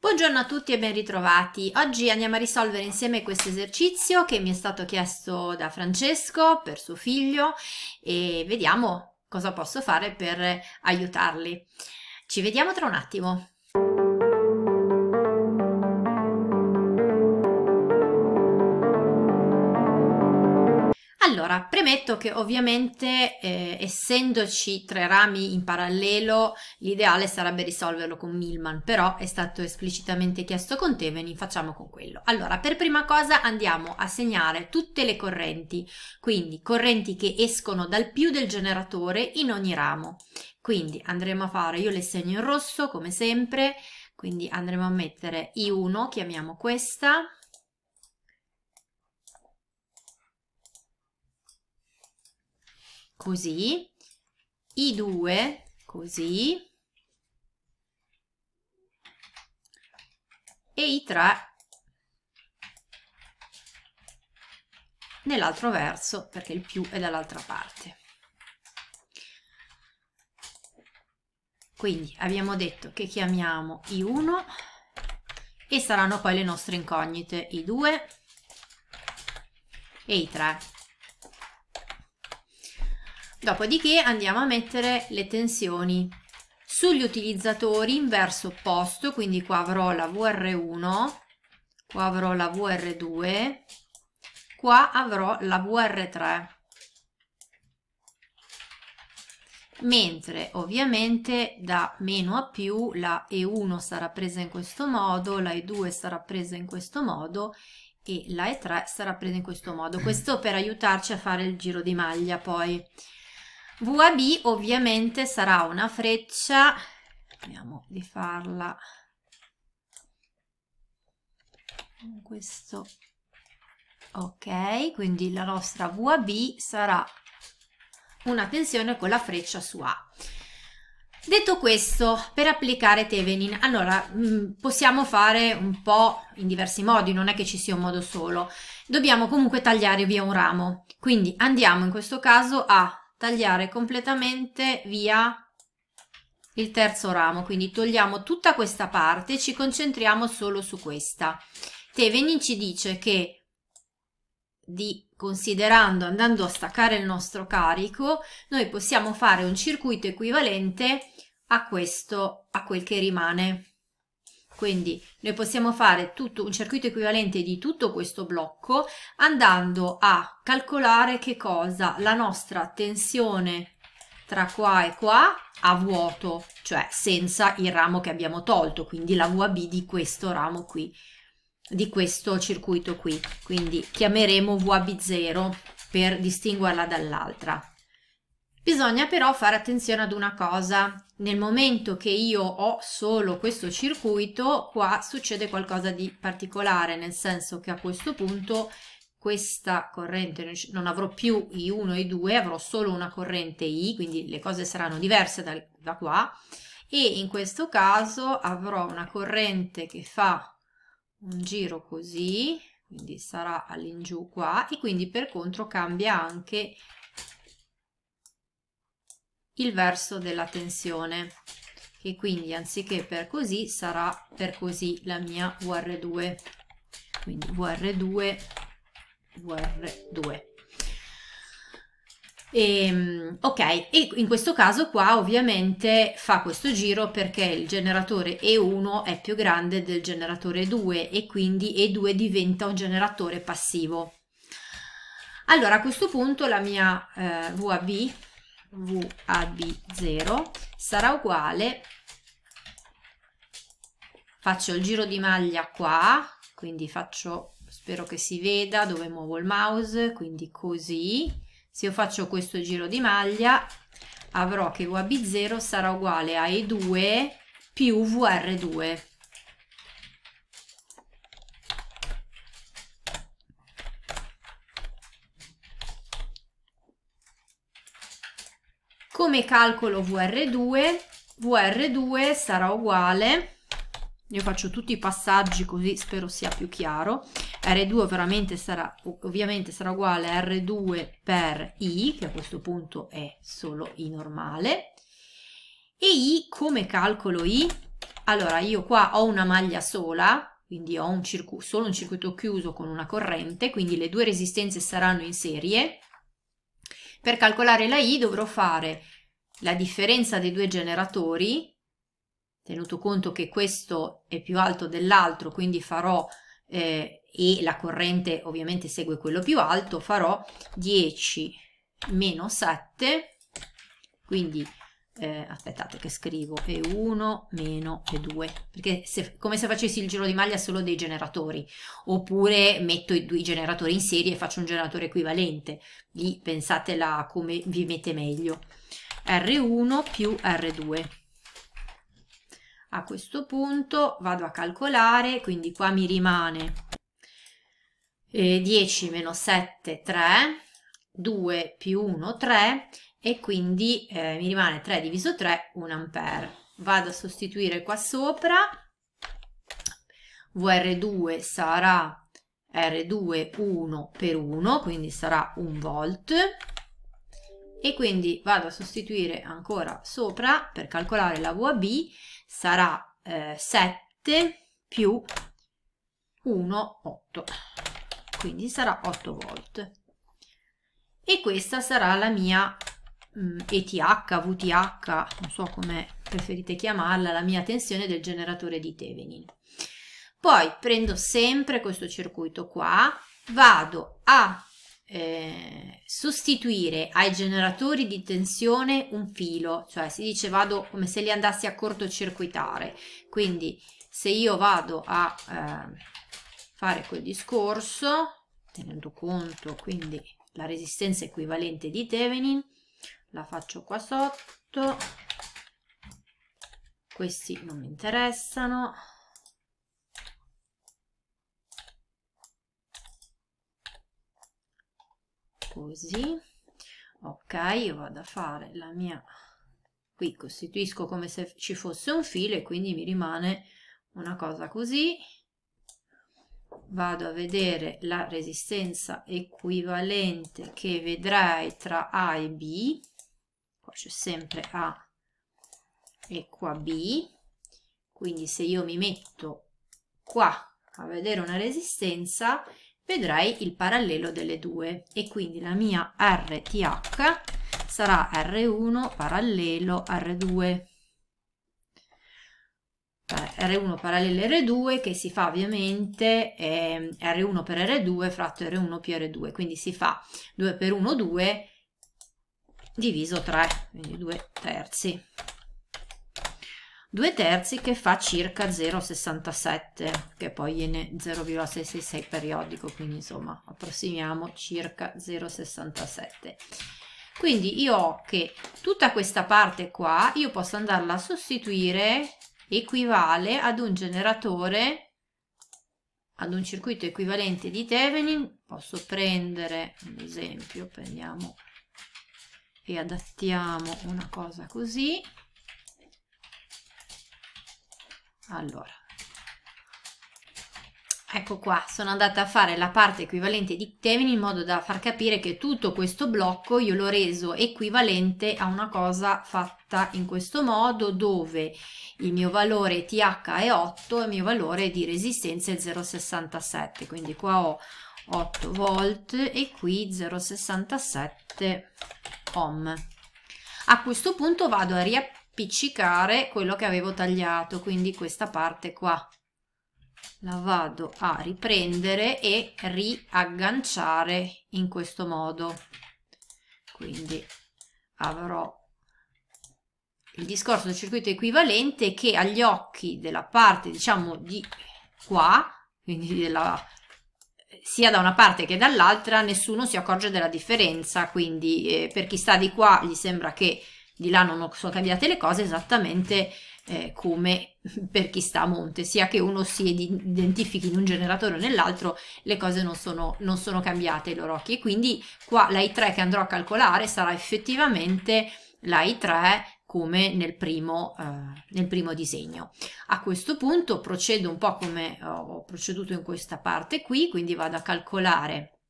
Buongiorno a tutti e ben ritrovati. Oggi andiamo a risolvere insieme questo esercizio che mi è stato chiesto da Francesco per suo figlio e vediamo cosa posso fare per aiutarli. Ci vediamo tra un attimo. Allora, premetto che ovviamente eh, essendoci tre rami in parallelo, l'ideale sarebbe risolverlo con Milman, però è stato esplicitamente chiesto con Teveni, facciamo con quello. Allora, per prima cosa andiamo a segnare tutte le correnti, quindi correnti che escono dal più del generatore in ogni ramo. Quindi andremo a fare, io le segno in rosso come sempre, quindi andremo a mettere I1, chiamiamo questa, così, i due così e i tre nell'altro verso perché il più è dall'altra parte. Quindi abbiamo detto che chiamiamo I1 e saranno poi le nostre incognite I2 e I3. Dopodiché andiamo a mettere le tensioni sugli utilizzatori in verso opposto, quindi qua avrò la VR1, qua avrò la VR2, qua avrò la VR3. Mentre ovviamente da meno a più la E1 sarà presa in questo modo, la E2 sarà presa in questo modo e la E3 sarà presa in questo modo. Questo per aiutarci a fare il giro di maglia poi. VAB ovviamente sarà una freccia, vediamo di farla in questo, ok, quindi la nostra VAB sarà una tensione con la freccia su A. Detto questo, per applicare Thevenin, allora mh, mm, possiamo fare un po' in diversi modi, non è che ci sia un modo solo. Dobbiamo comunque tagliare via un ramo, quindi andiamo in questo caso a tagliare completamente via il terzo ramo quindi togliamo tutta questa parte e ci concentriamo solo su questa Tevenin ci dice che di considerando andando a staccare il nostro carico noi possiamo fare un circuito equivalente a questo a quel che rimane quindi noi possiamo fare tutto un circuito equivalente di tutto questo blocco andando a calcolare che cosa? La nostra tensione tra qua e qua a vuoto, cioè senza il ramo che abbiamo tolto, quindi la VAB di questo ramo qui, di questo circuito qui. Quindi chiameremo VAB0 per distinguerla dall'altra. Bisogna però fare attenzione ad una cosa, nel momento che io ho solo questo circuito qua succede qualcosa di particolare, nel senso che a questo punto questa corrente non avrò più I1 e I2, avrò solo una corrente I, quindi le cose saranno diverse da, da qua e in questo caso avrò una corrente che fa un giro così, quindi sarà all'ingiù qua e quindi per contro cambia anche il verso della tensione e quindi anziché per così sarà per così la mia VR2 quindi VR2 VR2 e, ok e in questo caso qua ovviamente fa questo giro perché il generatore E1 è più grande del generatore 2 e quindi E2 diventa un generatore passivo allora a questo punto la mia eh, VAB VAB0 sarà uguale, faccio il giro di maglia qua, quindi faccio, spero che si veda dove muovo il mouse, quindi così, se io faccio questo giro di maglia avrò che VAB0 sarà uguale a E2 più VR2 Come calcolo VR2? VR2 sarà uguale io faccio tutti i passaggi così spero sia più chiaro. R2 veramente sarà, ovviamente sarà uguale a R2 per I, che a questo punto è solo I normale. E I, come calcolo I? Allora, io qua ho una maglia sola, quindi ho un solo un circuito chiuso con una corrente, quindi le due resistenze saranno in serie. Per calcolare la I dovrò fare la differenza dei due generatori, tenuto conto che questo è più alto dell'altro, quindi farò, eh, e la corrente ovviamente segue quello più alto, farò 10 meno 7, quindi eh, aspettate che scrivo E1 meno E2 perché se, come se facessi il giro di maglia solo dei generatori oppure metto i due generatori in serie e faccio un generatore equivalente lì pensatela come vi mette meglio R1 più R2 a questo punto vado a calcolare quindi qua mi rimane eh, 10 meno 7 3 2 più 1 3 e quindi eh, mi rimane 3 diviso 3, 1 ampere. Vado a sostituire qua sopra, VR2 sarà R2 1 per 1, quindi sarà 1 volt, e quindi vado a sostituire ancora sopra per calcolare la VAB, sarà eh, 7 più 1, 8, quindi sarà 8 volt. E questa sarà la mia Mm, ETH, VTH, non so come preferite chiamarla, la mia tensione del generatore di Thevenin. Poi prendo sempre questo circuito qua, vado a eh, sostituire ai generatori di tensione un filo, cioè si dice vado come se li andassi a cortocircuitare, quindi se io vado a eh, fare quel discorso, tenendo conto quindi la resistenza equivalente di Thevenin, la faccio qua sotto questi non mi interessano così ok io vado a fare la mia qui costituisco come se ci fosse un filo e quindi mi rimane una cosa così vado a vedere la resistenza equivalente che vedrai tra A e B qua c'è sempre A e qua B quindi se io mi metto qua a vedere una resistenza vedrai il parallelo delle due e quindi la mia RTH sarà R1 parallelo R2 eh, R1 parallelo R2 che si fa ovviamente eh, R1 per R2 fratto R1 più R2 quindi si fa 2 per 1 2 diviso 3, quindi 2 terzi. 2 terzi che fa circa 0,67, che poi viene 0,666 periodico, quindi insomma approssimiamo circa 0,67. Quindi io ho che tutta questa parte qua io posso andarla a sostituire, equivale ad un generatore, ad un circuito equivalente di Thevenin, posso prendere, ad esempio, prendiamo e adattiamo una cosa così allora ecco qua sono andata a fare la parte equivalente di temini in modo da far capire che tutto questo blocco io l'ho reso equivalente a una cosa fatta in questo modo dove il mio valore TH è 8 e il mio valore di resistenza è 0,67 quindi qua ho 8 volt e qui 0,67 home. A questo punto vado a riappiccicare quello che avevo tagliato, quindi questa parte qua. La vado a riprendere e riagganciare in questo modo. Quindi avrò il discorso del circuito equivalente che agli occhi della parte, diciamo, di qua, quindi della sia da una parte che dall'altra nessuno si accorge della differenza, quindi eh, per chi sta di qua gli sembra che di là non sono cambiate le cose esattamente eh, come per chi sta a monte, sia che uno si identifichi in un generatore o nell'altro, le cose non sono, non sono cambiate ai loro occhi e quindi qua la I3 che andrò a calcolare sarà effettivamente la I3 come nel primo, eh, nel primo, disegno. A questo punto procedo un po' come ho proceduto in questa parte qui, quindi vado a calcolare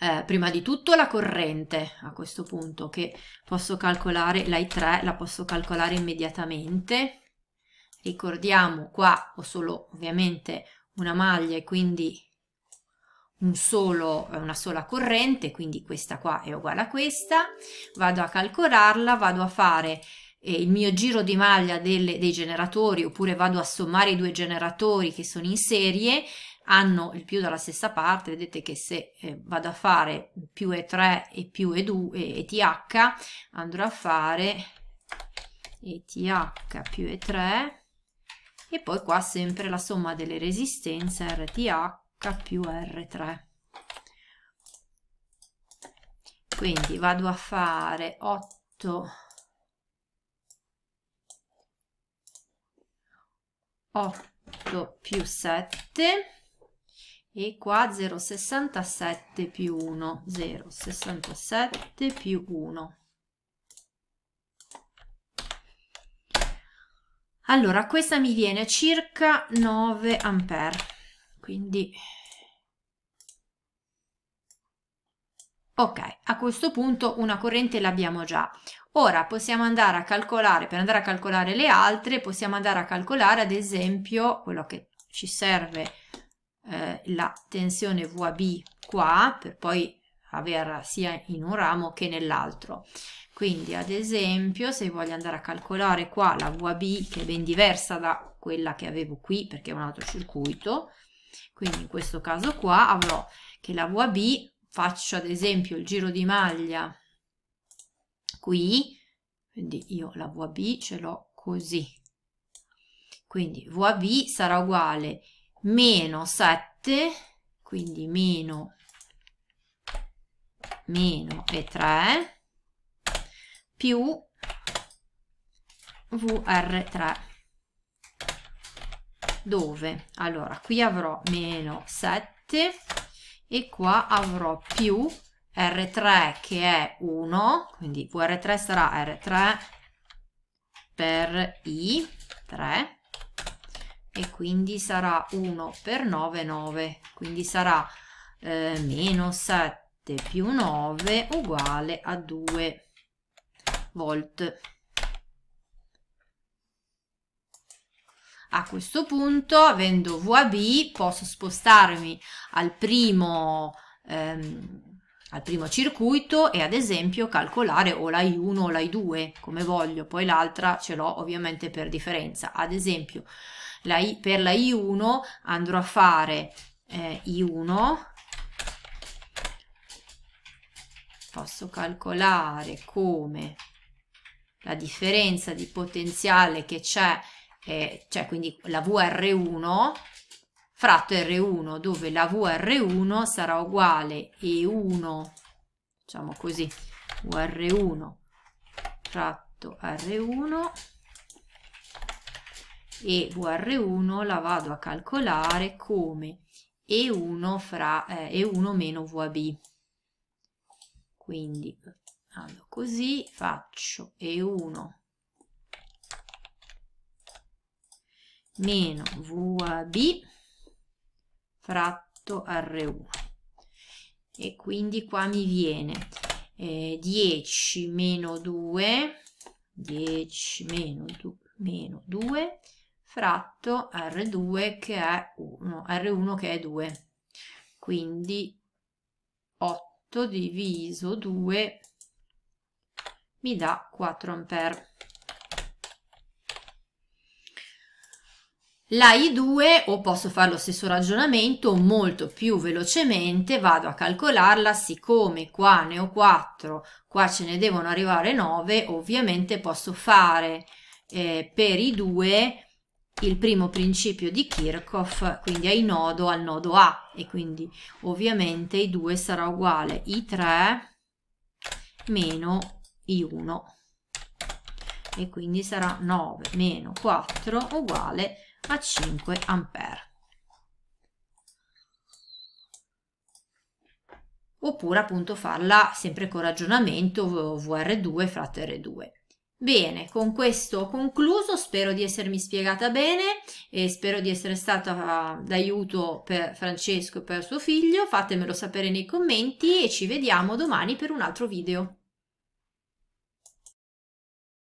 eh, prima di tutto la corrente, a questo punto che posso calcolare la I3, la posso calcolare immediatamente. Ricordiamo qua ho solo ovviamente una maglia e quindi un solo, eh, una sola corrente, quindi questa qua è uguale a questa, vado a calcolarla, vado a fare eh, il mio giro di maglia delle, dei generatori oppure vado a sommare i due generatori che sono in serie, hanno il più dalla stessa parte, vedete che se eh, vado a fare più E3 e più E2, e, TH andrò a fare ETH più E3 e poi qua sempre la somma delle resistenze RTH K più R3. Quindi vado a fare 8, 8 più 7 e qua 0,67 più 1, 0,67 più 1. Allora, questa mi viene circa 9 ampere quindi ok a questo punto una corrente l'abbiamo già ora possiamo andare a calcolare per andare a calcolare le altre possiamo andare a calcolare ad esempio quello che ci serve eh, la tensione VAB qua per poi averla sia in un ramo che nell'altro quindi ad esempio se voglio andare a calcolare qua la VAB che è ben diversa da quella che avevo qui perché è un altro circuito quindi in questo caso qua avrò che la VAB faccio ad esempio il giro di maglia qui, quindi io la VAB ce l'ho così. Quindi VAB sarà uguale meno 7, quindi meno, meno e 3, più VR3 dove allora qui avrò meno 7 e qua avrò più R3 che è 1, quindi VR3 sarà R3 per I, 3, e quindi sarà 1 per 9, 9, quindi sarà eh, meno 7 più 9 uguale a 2 volt. A questo punto, avendo VAB, posso spostarmi al primo, ehm, al primo circuito e ad esempio calcolare o la I1 o la I2 come voglio, poi l'altra ce l'ho ovviamente per differenza. Ad esempio, la I, per la I1 andrò a fare eh, I1, posso calcolare come la differenza di potenziale che c'è eh, cioè quindi la VR1 fratto R1, dove la VR1 sarà uguale E1, diciamo così, vr 1 fratto R1 e VR1 la vado a calcolare come E1, fra, eh, E1 meno VAB. Quindi, così, faccio E1 meno VAB fratto R1 e quindi qua mi viene eh, 10 meno 2 10 meno 2, meno 2 fratto R2 che è 1 R1 che è 2 quindi 8 diviso 2 mi dà 4 ampere La I2 o posso fare lo stesso ragionamento molto più velocemente, vado a calcolarla, siccome qua ne ho 4, qua ce ne devono arrivare 9, ovviamente posso fare eh, per i 2 il primo principio di Kirchhoff, quindi ai nodo al nodo A e quindi ovviamente i 2 sarà uguale I3 meno I1 e quindi sarà 9 meno 4 uguale a 5 A oppure appunto farla sempre con ragionamento VR2 fratto R2. Bene, con questo ho concluso, spero di essermi spiegata bene e spero di essere stata d'aiuto per Francesco e per suo figlio, fatemelo sapere nei commenti e ci vediamo domani per un altro video.